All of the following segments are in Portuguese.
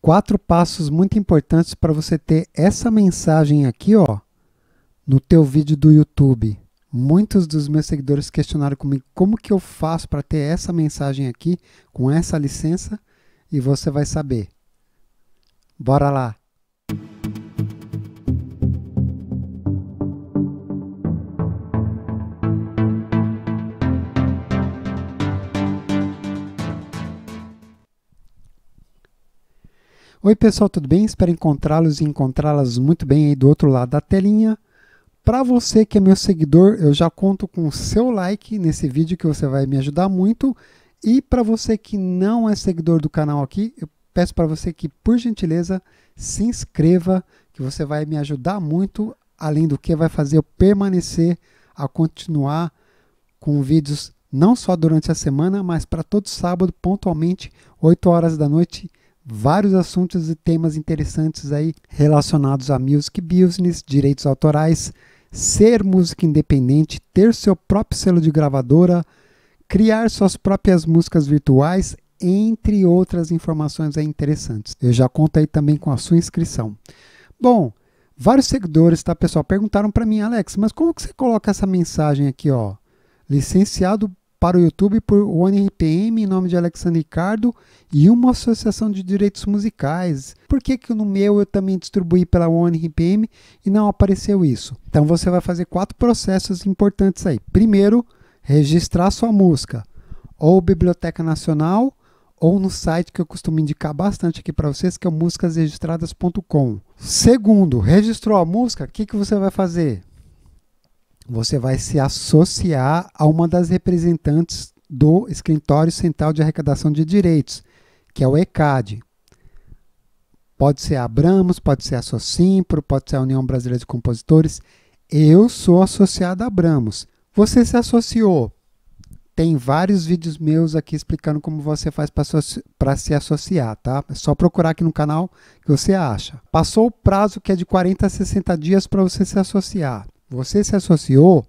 quatro passos muito importantes para você ter essa mensagem aqui, ó, no teu vídeo do YouTube. Muitos dos meus seguidores questionaram comigo como que eu faço para ter essa mensagem aqui com essa licença e você vai saber. Bora lá. Oi, pessoal, tudo bem? Espero encontrá-los e encontrá-las muito bem aí do outro lado da telinha. Para você que é meu seguidor, eu já conto com o seu like nesse vídeo que você vai me ajudar muito. E para você que não é seguidor do canal aqui, eu peço para você que, por gentileza, se inscreva, que você vai me ajudar muito, além do que vai fazer eu permanecer a continuar com vídeos não só durante a semana, mas para todo sábado, pontualmente, 8 horas da noite vários assuntos e temas interessantes aí relacionados a music business, direitos autorais, ser música independente, ter seu próprio selo de gravadora, criar suas próprias músicas virtuais, entre outras informações aí interessantes. Eu já conto aí também com a sua inscrição. Bom, vários seguidores, tá, pessoal, perguntaram para mim, Alex, mas como que você coloca essa mensagem aqui, ó? Licenciado para o YouTube por OneRPM em nome de Alexandre Ricardo e uma associação de direitos musicais. Por que, que no meu eu também distribuí pela OneRPM e não apareceu isso? Então você vai fazer quatro processos importantes aí. Primeiro, registrar sua música ou Biblioteca Nacional ou no site que eu costumo indicar bastante aqui para vocês, que é o músicasregistradas.com. Segundo, registrou a música, o que, que você vai fazer? você vai se associar a uma das representantes do Escritório Central de Arrecadação de Direitos, que é o ECAD. Pode ser a Abramos, pode ser a Socimpro, pode ser a União Brasileira de Compositores. Eu sou associado a Abramos. Você se associou. Tem vários vídeos meus aqui explicando como você faz para se associar, tá? É só procurar aqui no canal que você acha. Passou o prazo que é de 40 a 60 dias para você se associar. Você se associou, o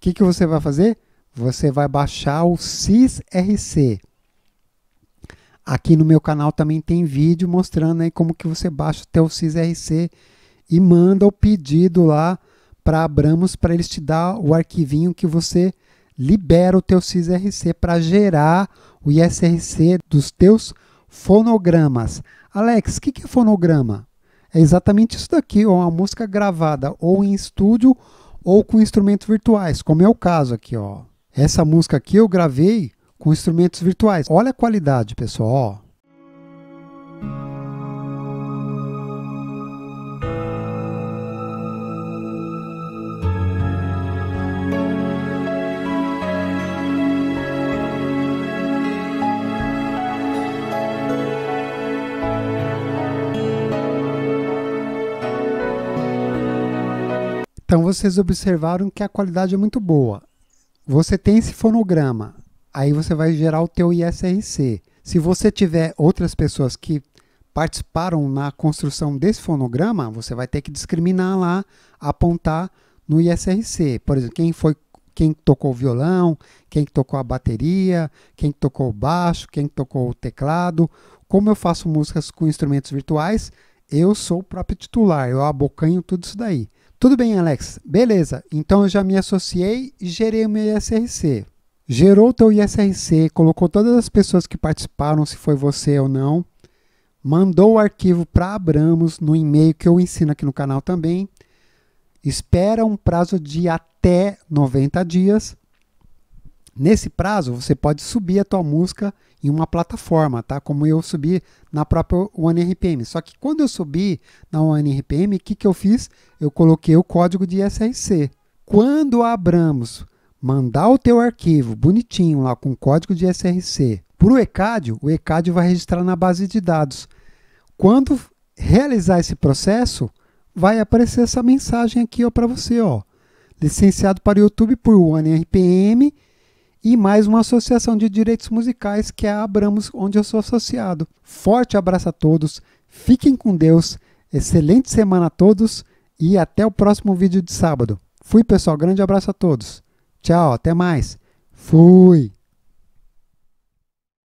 que, que você vai fazer? Você vai baixar o CISRC. Aqui no meu canal também tem vídeo mostrando aí como que você baixa até o CISRC e manda o pedido lá para Abramos para eles te dar o arquivinho que você libera o teu CISRC para gerar o ISRC dos teus fonogramas. Alex, o que, que é fonograma? É exatamente isso daqui, ó, uma música gravada ou em estúdio ou com instrumentos virtuais, como é o caso aqui, ó. Essa música aqui eu gravei com instrumentos virtuais. Olha a qualidade, pessoal, ó. Então vocês observaram que a qualidade é muito boa. Você tem esse fonograma, aí você vai gerar o teu ISRC. Se você tiver outras pessoas que participaram na construção desse fonograma, você vai ter que discriminar lá, apontar no ISRC. Por exemplo, quem foi quem tocou o violão, quem tocou a bateria, quem tocou o baixo, quem tocou o teclado. Como eu faço músicas com instrumentos virtuais, eu sou o próprio titular, eu abocanho tudo isso daí. Tudo bem, Alex. Beleza. Então eu já me associei e gerei o meu ISRC. Gerou o teu ISRC, colocou todas as pessoas que participaram, se foi você ou não. Mandou o arquivo para Abramos no e-mail que eu ensino aqui no canal também. Espera um prazo de até 90 dias Nesse prazo, você pode subir a tua música em uma plataforma, tá? Como eu subi na própria OneRPM. Só que quando eu subi na OneRPM, o que, que eu fiz? Eu coloquei o código de SRC. Quando Abramos mandar o teu arquivo bonitinho lá com código de SRC para o ECAD, o ECAD vai registrar na base de dados. Quando realizar esse processo, vai aparecer essa mensagem aqui para você, ó. Licenciado para YouTube por OneRPM RPM e mais uma associação de direitos musicais que é a Abramos, onde eu sou associado. Forte abraço a todos, fiquem com Deus, excelente semana a todos e até o próximo vídeo de sábado. Fui pessoal, grande abraço a todos. Tchau, até mais. Fui!